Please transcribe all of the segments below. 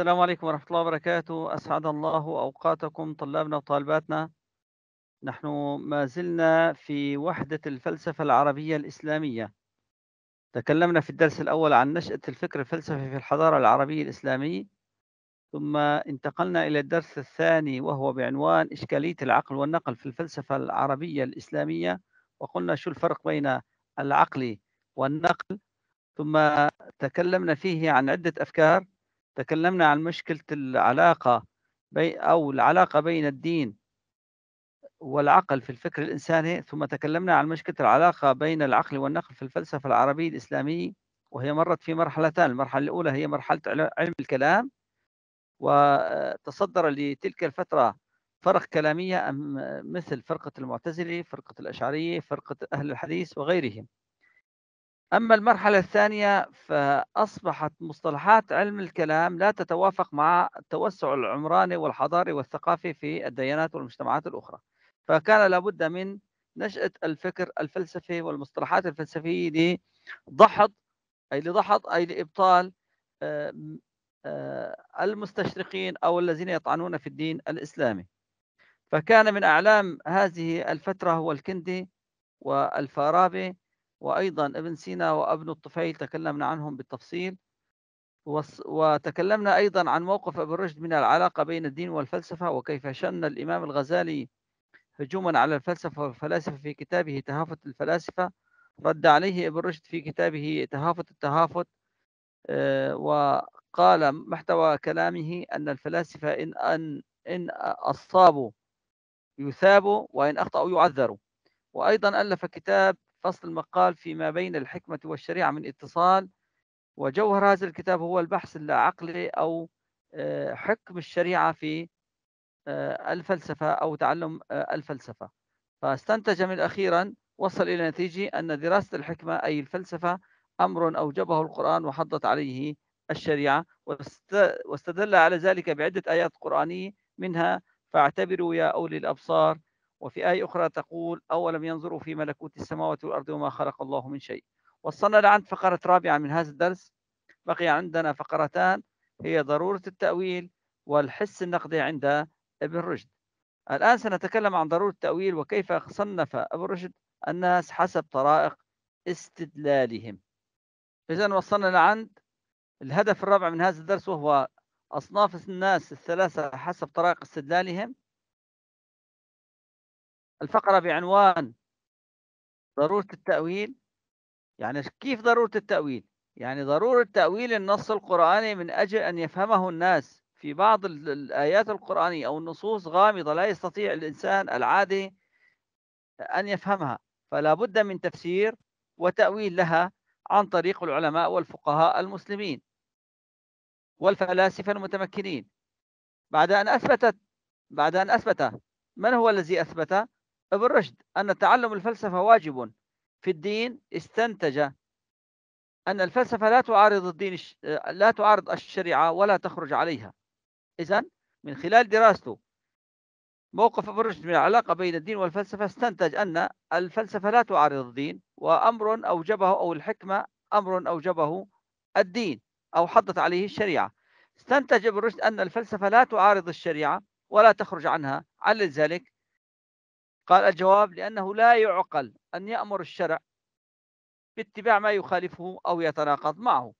السلام عليكم ورحمة الله وبركاته أسعد الله أوقاتكم طلابنا وطالباتنا نحن ما زلنا في وحدة الفلسفة العربية الإسلامية تكلمنا في الدرس الأول عن نشأة الفكر الفلسفي في الحضارة العربية الإسلامية ثم انتقلنا إلى الدرس الثاني وهو بعنوان إشكالية العقل والنقل في الفلسفة العربية الإسلامية وقلنا شو الفرق بين العقل والنقل ثم تكلمنا فيه عن عدة أفكار تكلمنا عن مشكلة العلاقة بي أو العلاقة بين الدين والعقل في الفكر الإنساني ثم تكلمنا عن مشكلة العلاقة بين العقل والنقل في الفلسفة العربية الإسلامية وهي مرت في مرحلتان المرحلة الأولى هي مرحلة علم الكلام وتصدر لتلك الفترة فرق كلامية مثل فرقة المعتزلة فرقة الأشعرية فرقة أهل الحديث وغيرهم أما المرحلة الثانية فأصبحت مصطلحات علم الكلام لا تتوافق مع التوسع العمراني والحضاري والثقافي في الديانات والمجتمعات الأخرى فكان لابد من نشأة الفكر الفلسفي والمصطلحات الفلسفية لضحض أي لضحض أي لإبطال آه، آه، المستشرقين أو الذين يطعنون في الدين الإسلامي فكان من أعلام هذه الفترة هو الكندي والفارابي وأيضا ابن سينا وابن الطفيل تكلمنا عنهم بالتفصيل وتكلمنا أيضا عن موقف ابن رشد من العلاقة بين الدين والفلسفة وكيف شن الإمام الغزالي هجوما على الفلسفة والفلاسفة في كتابه تهافت الفلاسفة رد عليه ابن رشد في كتابه تهافت التهافت آه، وقال محتوى كلامه أن الفلاسفة إن, أن, إن أصابوا يثابوا وإن أخطأوا يعذروا وأيضا ألف كتاب فصل المقال فيما بين الحكمة والشريعة من اتصال وجوهر هذا الكتاب هو البحث العقلي أو آه، حكم الشريعة في آه، الفلسفة أو تعلم آه، الفلسفة فاستنتج من أخيرا وصل إلى نتيجة أن دراسة الحكمة أي الفلسفة أمر أوجبه القرآن وحضت عليه الشريعة واستدل على ذلك بعدة آيات قرآنية منها فاعتبروا يا أولي الأبصار وفي آية أخرى تقول أولم ينظروا في ملكوت السماوات والأرض وما خلق الله من شيء وصلنا لعند فقرة رابعة من هذا الدرس بقي عندنا فقرتان هي ضرورة التأويل والحس النقدي عند ابن رشد الآن سنتكلم عن ضرورة التأويل وكيف صنف ابن رشد الناس حسب طرائق استدلالهم إذا وصلنا لعند الهدف الرابع من هذا الدرس وهو أصناف الناس الثلاثة حسب طرائق استدلالهم الفقرة بعنوان ضرورة التأويل يعني كيف ضرورة التأويل؟ يعني ضرورة تأويل النص القرآني من أجل أن يفهمه الناس في بعض الآيات القرآنية أو النصوص غامضة لا يستطيع الإنسان العادي أن يفهمها فلا بد من تفسير وتأويل لها عن طريق العلماء والفقهاء المسلمين والفلاسفة المتمكنين بعد أن أثبتت بعد أن أثبت من هو الذي أثبت ابن رشد أن تعلم الفلسفة واجب في الدين استنتج أن الفلسفة لا تعارض الدين لا تعارض الشريعة ولا تخرج عليها إذا من خلال دراسته موقف ابن رشد من العلاقة بين الدين والفلسفة استنتج أن الفلسفة لا تعارض الدين وأمر أوجبه أو الحكمة أمر أوجبه الدين أو حضت عليه الشريعة استنتج ابن رشد أن الفلسفة لا تعارض الشريعة ولا تخرج عنها علل ذلك قال الجواب لأنه لا يعقل أن يأمر الشرع باتباع ما يخالفه أو يتناقض معه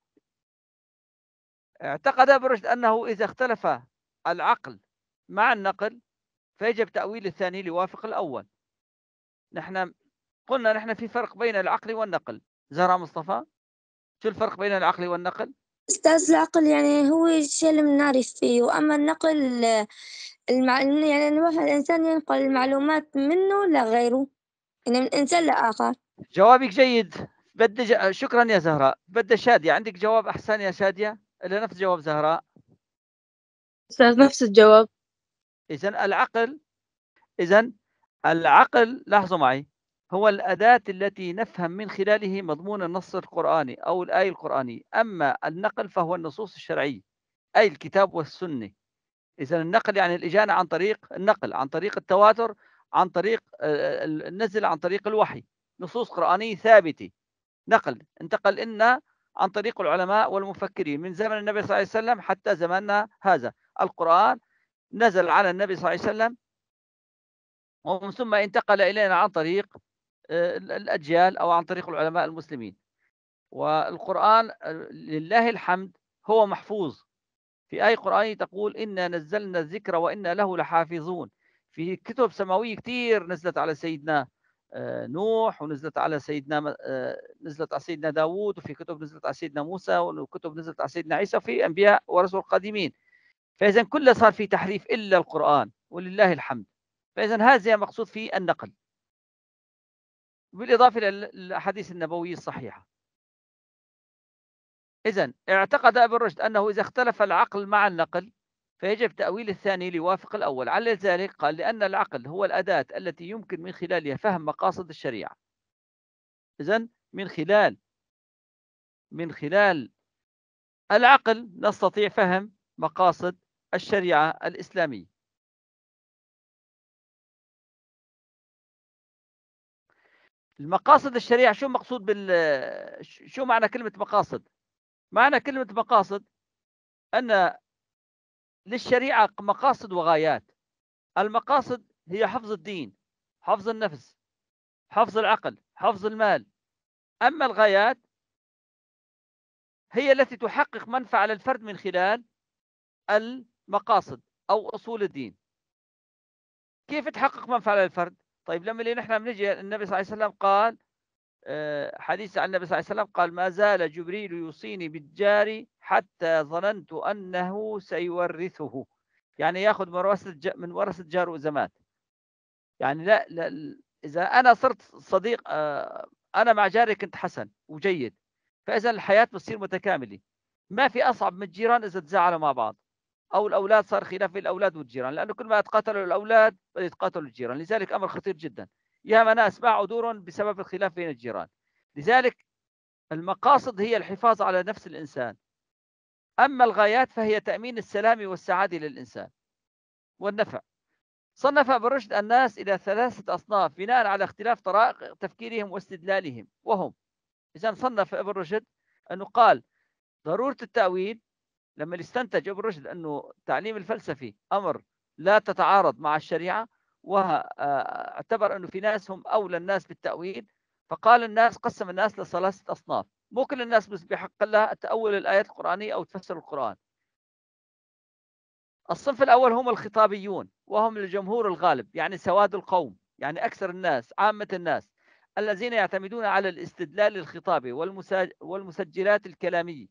اعتقد ابن رشد أنه إذا اختلف العقل مع النقل فيجب تأويل الثاني ليوافق الأول نحن قلنا نحن في فرق بين العقل والنقل زهرة مصطفى شو الفرق بين العقل والنقل استاذ العقل يعني هو الشيء اللي بنعرف فيه وأما النقل المع... يعني الواحد الإنسان ينقل المعلومات منه لغيره يعني من إنسان لآخر جوابك جيد بدي ج... شكرا يا زهراء بدي شادية عندك جواب أحسن يا شادية إلا نفس جواب زهراء أستاذ نفس الجواب إذا العقل إذا العقل لاحظوا معي هو الأداة التي نفهم من خلاله مضمون النص القرآني أو الآية القرآنية أما النقل فهو النصوص الشرعية أي الكتاب والسنة إذا النقل يعني الإجانة عن طريق النقل عن طريق التواتر عن طريق آه، آه، النزل عن طريق الوحي نصوص قرآنية ثابتة نقل انتقل لنا عن طريق العلماء والمفكرين من زمن النبي صلى الله عليه وسلم حتى زماننا هذا القرآن نزل على النبي صلى الله عليه وسلم ومن ثم انتقل إلينا عن طريق آه، الأجيال أو عن طريق العلماء المسلمين والقرآن آه، لله الحمد هو محفوظ في اي قرآنية تقول إنا نزلنا الذكر وإنا له لحافظون في كتب سماوية كثير نزلت على سيدنا آه، نوح ونزلت على سيدنا نزلت على سيدنا داوود وفي كتب نزلت على سيدنا موسى وكتب نزلت على سيدنا عيسى وفي أنبياء ورسل قادمين فإذا كله صار في تحريف إلا القرآن ولله الحمد فإذا هذا مقصود في النقل بالإضافة إلى الأحاديث النبوية الصحيحة إذا اعتقد ابن رشد أنه إذا اختلف العقل مع النقل فيجب تأويل الثاني ليوافق الأول على ذلك قال لأن العقل هو الأداة التي يمكن من خلالها فهم مقاصد الشريعة إذا من خلال من خلال العقل نستطيع فهم مقاصد الشريعة الإسلامية المقاصد الشريعة شو مقصود بال شو معنى كلمة مقاصد؟ معنى كلمة مقاصد أن للشريعة مقاصد وغايات المقاصد هي حفظ الدين حفظ النفس حفظ العقل حفظ المال أما الغايات هي التي تحقق منفعة للفرد من خلال المقاصد أو أصول الدين كيف تحقق منفعة للفرد؟ طيب لما اللي نحن بنجي النبي صلى الله عليه وسلم قال آه، حديث عن النبي صلى الله عليه وسلم قال ما زال جبريل يوصيني بالجار حتى ظننت أنه سيورثه يعني ياخذ من ورثة من ورثة جاره زمات يعني لا, لا إذا أنا صرت صديق آه، أنا مع جاري كنت حسن وجيد فإذا الحياة بتصير متكاملة ما في أصعب من الجيران إذا تزعلوا مع بعض أو الأولاد صار خلاف بين الأولاد والجيران لأنه كل ما تقاتلوا الأولاد يتقاتلوا الجيران لذلك أمر خطير جدا ياما ناس باعوا دور بسبب الخلاف بين الجيران لذلك المقاصد هي الحفاظ على نفس الإنسان أما الغايات فهي تأمين السلام والسعادة للإنسان والنفع صنف ابن رشد الناس إلى ثلاثة أصناف بناء على اختلاف طرائق تفكيرهم واستدلالهم وهم إذا صنف ابن رشد أنه قال ضرورة التأويل لما يستنتج ابن رشد انه تعليم الفلسفي امر لا تتعارض مع الشريعه واعتبر انه في ناس هم اولى الناس بالتاويل فقال الناس قسم الناس لثلاثه اصناف مو كل الناس بس بحق الله تاول الايات القرانيه او تفسر القران الصنف الاول هم الخطابيون وهم الجمهور الغالب يعني سواد القوم يعني اكثر الناس عامه الناس الذين يعتمدون على الاستدلال الخطابي والمسجلات الكلاميه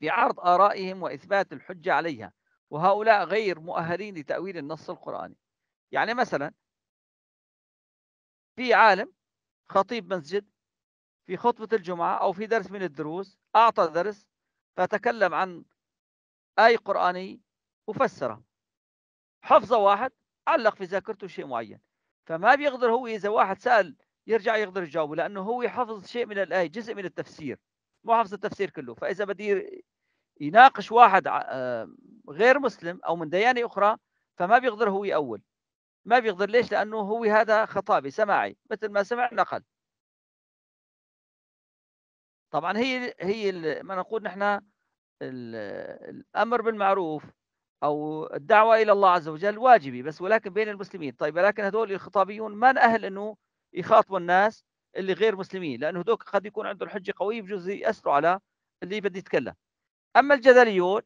بعرض آرائهم وإثبات الحجة عليها وهؤلاء غير مؤهلين لتأويل النص القرآني يعني مثلا في عالم خطيب مسجد في خطبة الجمعة أو في درس من الدروس أعطى درس فتكلم عن آي قرآني وفسره حفظه واحد علق في ذاكرته شيء معين فما بيقدر هو إذا واحد سأل يرجع يقدر يجاوبه لأنه هو حفظ شيء من الآية جزء من التفسير مو حافظ التفسير كله فاذا بدي يناقش واحد آه، غير مسلم او من ديانه اخرى فما بيقدر هو يأول ما بيقدر ليش لانه هو هذا خطابي سماعي مثل ما سمع نقل طبعا هي هي ما نقول نحن الامر بالمعروف او الدعوه الى الله عز وجل واجبي بس ولكن بين المسلمين طيب ولكن هذول الخطابيون ما اهل انه يخاطبوا الناس اللي غير مسلمين لانه هذوك قد يكون عنده الحجه قويه بجوز ياثروا على اللي بده يتكلم اما الجدليون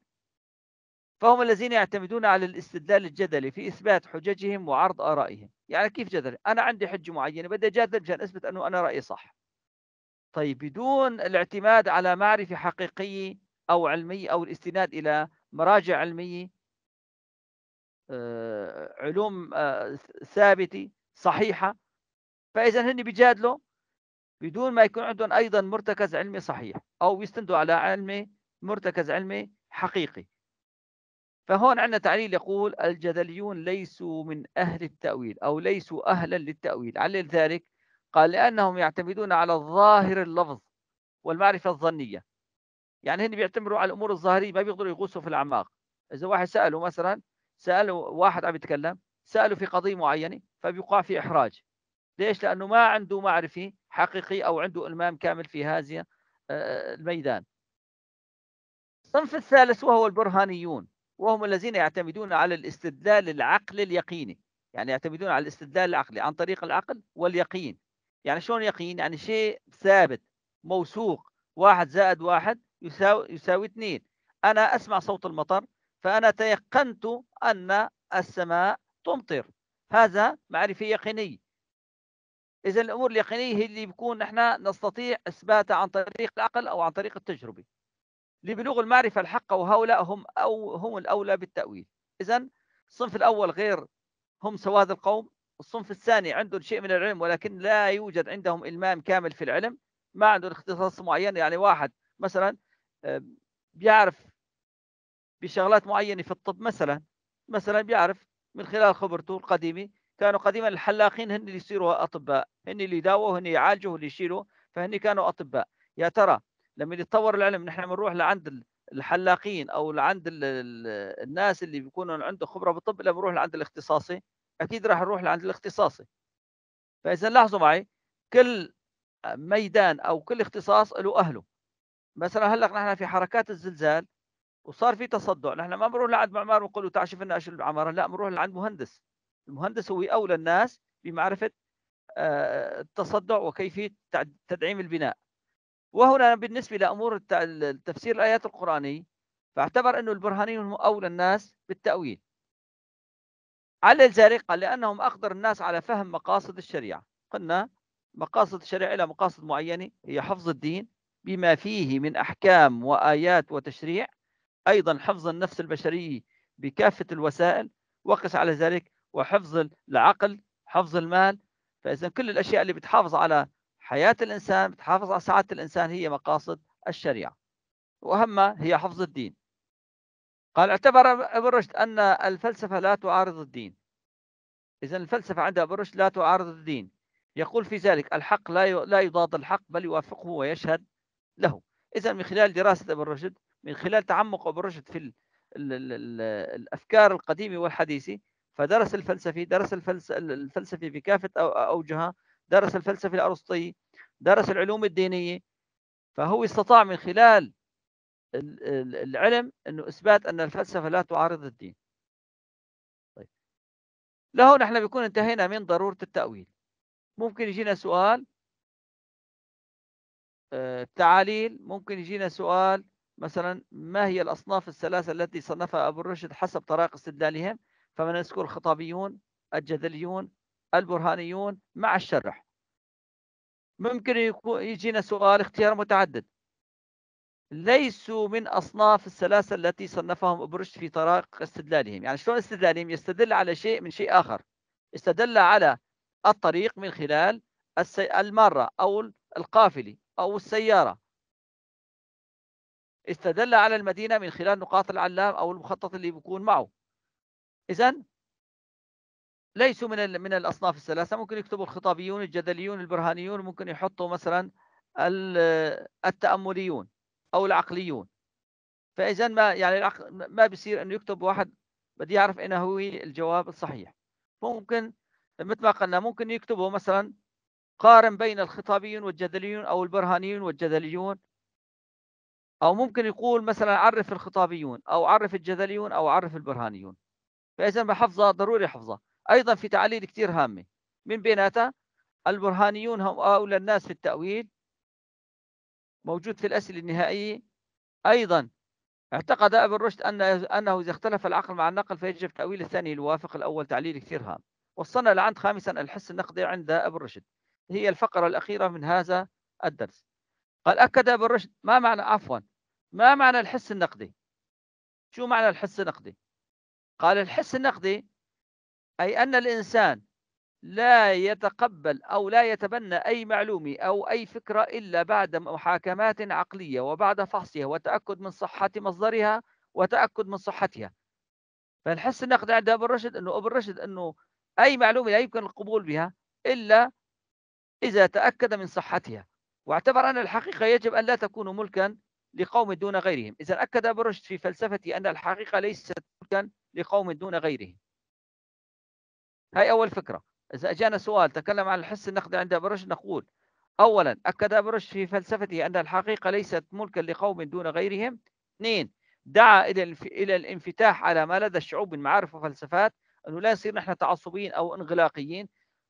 فهم الذين يعتمدون على الاستدلال الجدلي في اثبات حججهم وعرض ارائهم يعني كيف جدلي انا عندي حجه معينه بدي اجادل عشان اثبت انه انا رايي صح طيب بدون الاعتماد على معرفه حقيقيه او علميه او الاستناد الى مراجع علميه آه، علوم آه، ثابته صحيحه فاذا هن بيجادلوا بدون ما يكون عندهم أيضا مرتكز علمي صحيح أو يستندوا على علمي مرتكز علمي حقيقي فهون عندنا تعليل يقول الجدليون ليسوا من أهل التأويل أو ليسوا أهلا للتأويل علل ذلك قال لأنهم يعتمدون على الظاهر اللفظ والمعرفة الظنية يعني هن بيعتمروا على الأمور الظاهرية ما بيقدروا يغوصوا في الأعماق إذا واحد سأله مثلا سأله واحد عم يتكلم سأله في قضية معينة فبيقع في إحراج ليش؟ لأنه ما عنده معرفة حقيقي أو عنده إلمام كامل في هذا آه، الميدان الصنف الثالث وهو البرهانيون وهم الذين يعتمدون على الاستدلال العقلي اليقيني يعني يعتمدون على الاستدلال العقلي عن طريق العقل واليقين يعني شلون يقين يعني شيء ثابت موثوق واحد زائد واحد يساوي, يساوي اثنين أنا أسمع صوت المطر فأنا تيقنت أن السماء تمطر هذا معرفي يقيني اذا الامور اليقينيه هي اللي بكون نحن نستطيع اثباتها عن طريق العقل او عن طريق التجربه لبلوغ المعرفه الحقه وهؤلاء هم او هم الاولى بالتاويل اذا الصنف الاول غير هم سواد القوم الصنف الثاني عندهم شيء من العلم ولكن لا يوجد عندهم المام كامل في العلم ما عندهم اختصاص معين يعني واحد مثلا بيعرف بشغلات معينه في الطب مثلا مثلا بيعرف من خلال خبرته القديمه كانوا قديما الحلاقين هن اللي يصيروا اطباء هن اللي يداووا هن يعالجوا هن يشيلوا فهن كانوا اطباء يا ترى لما يتطور العلم نحن بنروح لعند الحلاقين او لعند الناس اللي بيكونوا عندهم خبره بالطب لما بنروح لعند الاختصاصي اكيد راح نروح لعند الاختصاصي فاذا لاحظوا معي كل ميدان او كل اختصاص له اهله مثلا هلا نحن في حركات الزلزال وصار في تصدع نحن ما بنروح لعند معمار بنقول له تعال شوف لنا ايش العماره لا بنروح لعند مهندس المهندس هو أولى الناس بمعرفة آه، التصدع وكيفية تدعيم البناء وهنا بالنسبة لأمور تفسير الآيات القرآنية فاعتبر أنه البرهانيون هم أولى الناس بالتأويل على ذلك قال لأنهم أقدر الناس على فهم مقاصد الشريعة قلنا مقاصد الشريعة لها مقاصد معينة هي حفظ الدين بما فيه من أحكام وآيات وتشريع أيضا حفظ النفس البشرية بكافة الوسائل وقس على ذلك وحفظ العقل حفظ المال فإذا كل الأشياء اللي بتحافظ على حياة الإنسان بتحافظ على سعادة الإنسان هي مقاصد الشريعة وأهمها هي حفظ الدين قال اعتبر ابن رشد أن الفلسفة لا تعارض الدين إذا الفلسفة عند ابن رشد لا تعارض الدين يقول في ذلك الحق لا لا يضاد الحق بل يوافقه ويشهد له إذا من خلال دراسة ابن رشد من خلال تعمق ابن رشد في الأفكار القديمة والحديثة فدرس الفلسفي درس الفلسفي بكافة أوجهه درس الفلسفي الأرسطي درس العلوم الدينية فهو استطاع من خلال العلم أنه إثبات أن الفلسفة لا تعارض الدين طيب له نحن بيكون انتهينا من ضرورة التأويل ممكن يجينا سؤال التعاليل آه، ممكن يجينا سؤال مثلا ما هي الأصناف الثلاثة التي صنفها أبو الرشد حسب طرائق استدلالهم فمن نذكر الخطابيون الجدليون البرهانيون مع الشرح ممكن يجينا سؤال اختيار متعدد ليسوا من أصناف السلاسل التي صنفهم ابن رشد في طرائق استدلالهم يعني شلون استدلالهم يستدل على شيء من شيء آخر استدل على الطريق من خلال السي... المارة أو القافلة أو السيارة استدل على المدينة من خلال نقاط العلام أو المخطط اللي بيكون معه إذا ليسوا من من الأصناف الثلاثة ممكن يكتبوا الخطابيون الجدليون البرهانيون ممكن يحطوا مثلا التأمليون أو العقليون فإذا ما يعني العقل ما بيصير إنه يكتب واحد بده يعرف إنه هو الجواب الصحيح ممكن مثل ما قلنا ممكن يكتبوا مثلا قارن بين الخطابيون والجدليون أو البرهانيون والجدليون أو ممكن يقول مثلا عرف الخطابيون أو عرف الجدليون أو عرف البرهانيون فاذا ما حفظها ضروري حفظها ايضا في تعاليل كثير هامه من بيناتها البرهانيون هم اولى الناس في التاويل موجود في الاسئله النهائيه ايضا اعتقد ابن رشد ان انه اذا اختلف العقل مع النقل فيجب تاويل الثاني الوافق الاول تعليل كثير هام وصلنا لعند خامسا الحس النقدي عند ابن رشد هي الفقره الاخيره من هذا الدرس قال اكد ابن رشد ما معنى عفوا ما معنى الحس النقدي شو معنى الحس النقدي قال الحس النقدي أي أن الإنسان لا يتقبل أو لا يتبنى أي معلومة أو أي فكرة إلا بعد محاكمات عقلية وبعد فحصها وتأكد من صحة مصدرها وتأكد من صحتها فالحس النقدي عند أبو الرشد أنه أبو الرشد أنه أي معلومة لا يمكن القبول بها إلا إذا تأكد من صحتها واعتبر أن الحقيقة يجب أن لا تكون ملكا لقوم دون غيرهم إذا أكد أبو الرشد في فلسفته أن الحقيقة ليست ملكا لقوم دون غيرهم هاي أول فكرة إذا أجانا سؤال تكلم عن الحس النقدي عند برش نقول أولا أكد برش في فلسفته أن الحقيقة ليست ملكا لقوم دون غيرهم اثنين دعا إلى إلى الانفتاح على ما لدى الشعوب من معارف وفلسفات أنه لا نصير نحن تعصبيين أو انغلاقيين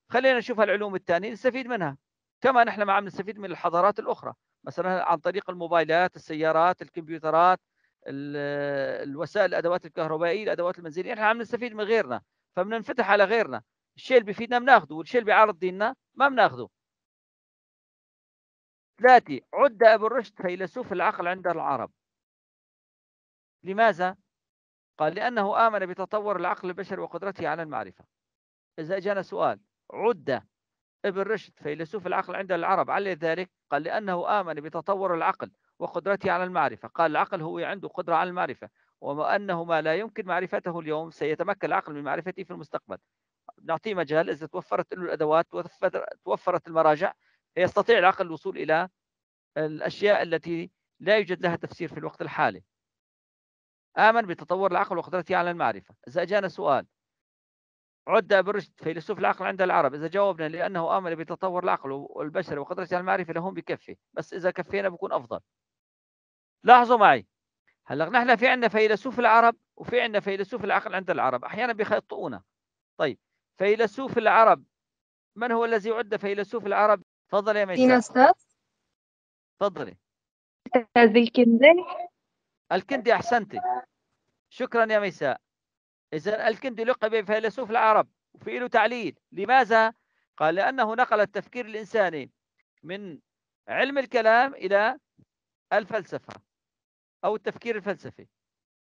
خلينا نشوف العلوم الثانية نستفيد منها كما نحن ما عم نستفيد من الحضارات الأخرى مثلا عن طريق الموبايلات السيارات الكمبيوترات الوسائل الادوات الكهربائيه الادوات المنزليه احنا عم نستفيد من غيرنا فبننفتح على غيرنا الشيء اللي بيفيدنا بناخذه والشيء اللي بيعارض ديننا ما بناخذه ثلاثة عد ابن رشد فيلسوف العقل عند العرب لماذا؟ قال لأنه آمن بتطور العقل البشري وقدرته على المعرفة إذا أجانا سؤال عد ابن رشد فيلسوف العقل عند العرب على ذلك قال لأنه آمن بتطور العقل وقدرته على المعرفة قال العقل هو عنده قدرة على المعرفة وأنه ما لا يمكن معرفته اليوم سيتمكن العقل من معرفته في المستقبل نعطيه مجال إذا توفرت له الأدوات توفرت المراجع يستطيع العقل الوصول إلى الأشياء التي لا يوجد لها تفسير في الوقت الحالي آمن بتطور العقل وقدرته على المعرفة إذا أجانا سؤال عد برشد فيلسوف العقل عند العرب إذا جاوبنا لأنه آمن بتطور العقل والبشر وقدرته على المعرفة لهم بكفي بس إذا كفينا بكون أفضل لاحظوا معي هلا نحن في عندنا فيلسوف العرب وفي عندنا فيلسوف العقل عند العرب احيانا بيخطئونا طيب فيلسوف العرب من هو الذي يعد فيلسوف العرب تفضلي يا ميساء استاذ تفضلي استاذ الكندي الكندي احسنتي شكرا يا ميساء اذا الكندي لقب بفيلسوف العرب وفي له تعليل لماذا قال لانه نقل التفكير الانساني من علم الكلام الى الفلسفه او التفكير الفلسفي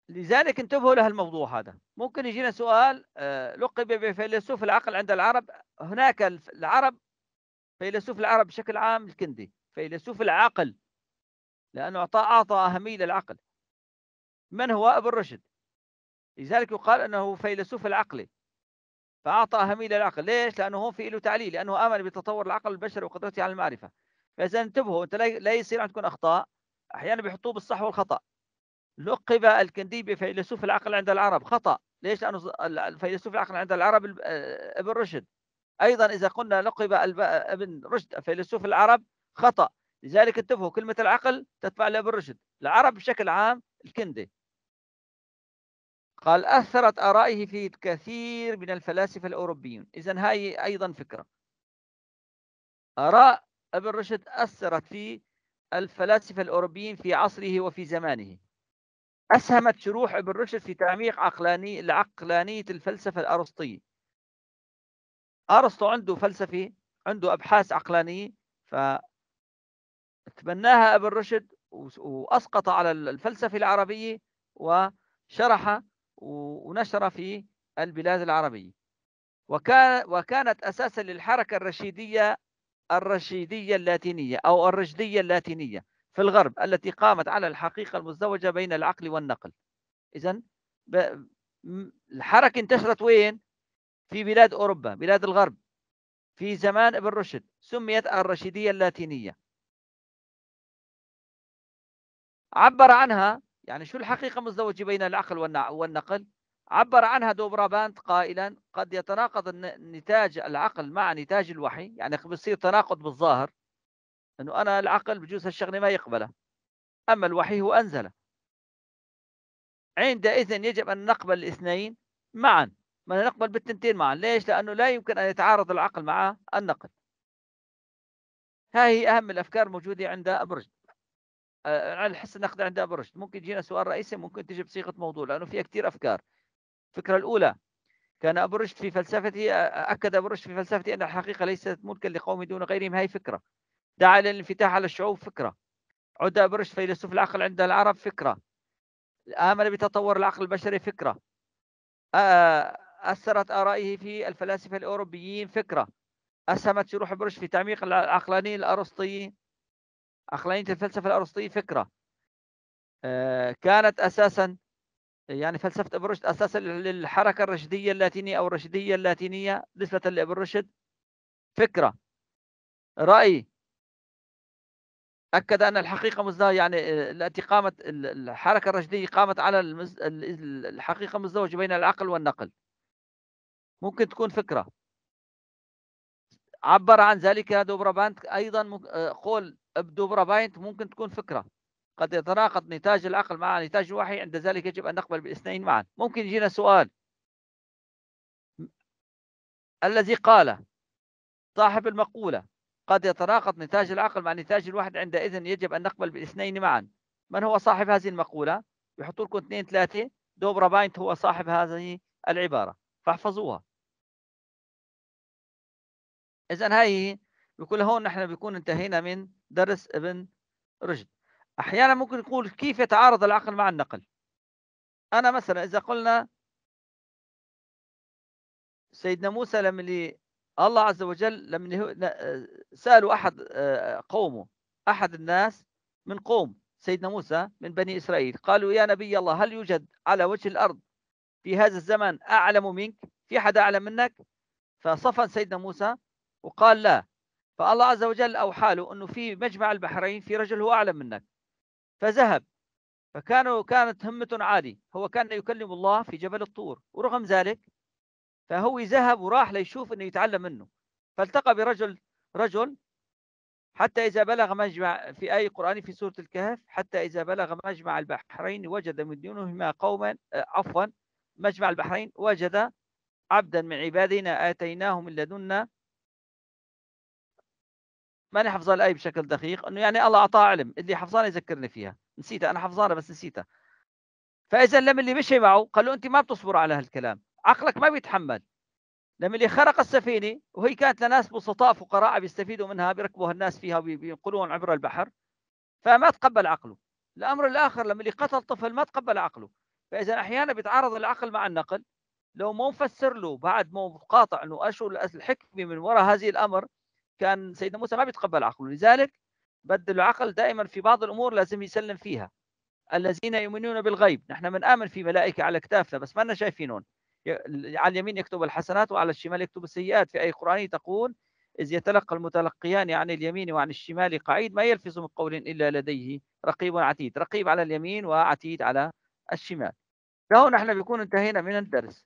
لذلك انتبهوا لهالموضوع هذا ممكن يجينا سؤال آه، لقب بفيلسوف العقل عند العرب هناك العرب فيلسوف العرب بشكل عام الكندي فيلسوف العقل لأنه أعطى أعطى أهمية للعقل من هو ابن رشد لذلك يقال أنه فيلسوف العقل فأعطى أهمية للعقل ليش؟ لأنه هون في له تعليل لأنه آمن بتطور العقل البشري وقدرته على المعرفة فإذا انتبهوا أنت لا يصير عندكم أخطاء احيانا بيحطوه بالصح والخطا لقب الكندي بفيلسوف العقل عند العرب خطا ليش لانه الفيلسوف العقل عند العرب آه، ابن رشد ايضا اذا قلنا لقب آه، ابن رشد فيلسوف العرب خطا لذلك انتبهوا كلمه العقل تتبع لابن رشد العرب بشكل عام الكندي قال اثرت ارائه في كثير من الفلاسفه الاوروبيين اذا هاي ايضا فكره اراء ابن رشد اثرت في الفلاسفة الأوروبيين في عصره وفي زمانه أسهمت شروح ابن رشد في تعميق عقلاني العقلانية الفلسفة الأرسطية أرسطو عنده فلسفة عنده أبحاث عقلانية فتبناها ابن رشد وأسقط على الفلسفة العربية وشرح ونشر في البلاد العربية وكان وكانت أساسا للحركة الرشيدية الرشيدية اللاتينية أو الرشدية اللاتينية في الغرب التي قامت على الحقيقة المزدوجة بين العقل والنقل إذا الحركة انتشرت وين؟ في بلاد أوروبا بلاد الغرب في زمان ابن رشد سميت الرشيدية اللاتينية عبر عنها يعني شو الحقيقة المزدوجة بين العقل والنقل عبر عنها دوبرابانت قائلا قد يتناقض نتاج العقل مع نتاج الوحي يعني بصير تناقض بالظاهر انه انا العقل بجوز هالشغله ما يقبله اما الوحي هو انزله عندئذ يجب ان نقبل الاثنين معا ما نقبل بالتنتين معا ليش لانه لا يمكن ان يتعارض العقل مع النقل هاي هي اهم الافكار الموجوده عند ابرج رشد الحس آه، النقد عند ابرج ممكن يجينا سؤال رئيسي ممكن تجي بصيغه موضوع لانه فيها كثير افكار الفكرة الأولى كان أبو رشد في فلسفته أكد أبو رشد في فلسفته أن الحقيقة ليست ملكا لقوم دون غيرهم هي فكرة دعا إلى الانفتاح على الشعوب فكرة عد أبو رشد فيلسوف العقل عند العرب فكرة آمن بتطور العقل البشري فكرة أثرت آرائه في الفلاسفة الأوروبيين فكرة أسهمت شروح أبو رشد في تعميق العقلانية الأرسطية عقلانية الفلسفة الأرسطية فكرة كانت أساساً يعني فلسفة ابن رشد أساسا للحركة الرشدية اللاتينية أو الرشدية اللاتينية نسبة لابن رشد فكرة رأي أكد أن الحقيقة مزدوجة يعني آه، التي قامت الحركة الرشدية قامت على المز... الحقيقة مزدوجة بين العقل والنقل ممكن تكون فكرة عبر عن ذلك دوبرابانت أيضا آه، قول دوبرابانت ممكن تكون فكرة قد يتناقض نتاج العقل مع نتاج الوحي عند ذلك يجب أن نقبل بالاثنين معا ممكن يجينا سؤال الذي قال صاحب المقولة قد يتناقض نتاج العقل مع نتاج عند عندئذ يجب أن نقبل بالاثنين معا من هو صاحب هذه المقولة يحطوا لكم اثنين ثلاثة دوبرا باينت هو صاحب هذه العبارة فاحفظوها إذا هاي بكل هون نحن بكون انتهينا من درس ابن رشد احيانا ممكن نقول كيف يتعارض العقل مع النقل انا مثلا اذا قلنا سيدنا موسى لما اللي الله عز وجل لما سالوا احد آه، قومه احد الناس من قوم سيدنا موسى من بني اسرائيل قالوا يا نبي الله هل يوجد على وجه الارض في هذا الزمن اعلم منك في حد اعلم منك فصفن سيدنا موسى وقال لا فالله عز وجل اوحى له انه في مجمع البحرين في رجل هو اعلم منك فذهب فكانوا كانت همته عالي هو كان يكلم الله في جبل الطور ورغم ذلك فهو ذهب وراح ليشوف انه يتعلم منه فالتقى برجل رجل حتى إذا بلغ مجمع في اي قرآني في سورة الكهف حتى إذا بلغ مجمع البحرين وجد من دونهما قوما آه، عفوا مجمع البحرين وجد عبدا من عبادنا آتيناه من لدنا ماني حفظان الاي بشكل دقيق انه يعني الله اعطاه علم اللي حفظانه يذكرني فيها نسيتها انا حفظانه بس نسيتها فاذا لما اللي مشي معه قال له انت ما بتصبر على هالكلام عقلك ما بيتحمل لما اللي خرق السفينه وهي كانت لناس بسطاء فقراء بيستفيدوا منها بيركبوها الناس فيها وبينقلوهم عبر البحر فما تقبل عقله الامر الاخر لما اللي قتل طفل ما تقبل عقله فاذا احيانا بيتعارض العقل مع النقل لو ما مفسر له بعد ما قاطع انه اشو الحكمه من وراء هذه الامر كان سيدنا موسى ما بيتقبل عقله لذلك بدل العقل دائما في بعض الامور لازم يسلم فيها الذين يؤمنون بالغيب نحن من آمن في ملائكة على كتافنا بس ما لنا شايفينهم على اليمين يكتب الحسنات وعلى الشمال يكتب السيئات في أي قرآن تقول إذ يتلقى المتلقيان عن اليمين وعن الشمال قعيد ما يلفظ من قول إلا لديه رقيب عتيد رقيب على اليمين وعتيد على الشمال فهون نحن بيكون انتهينا من الدرس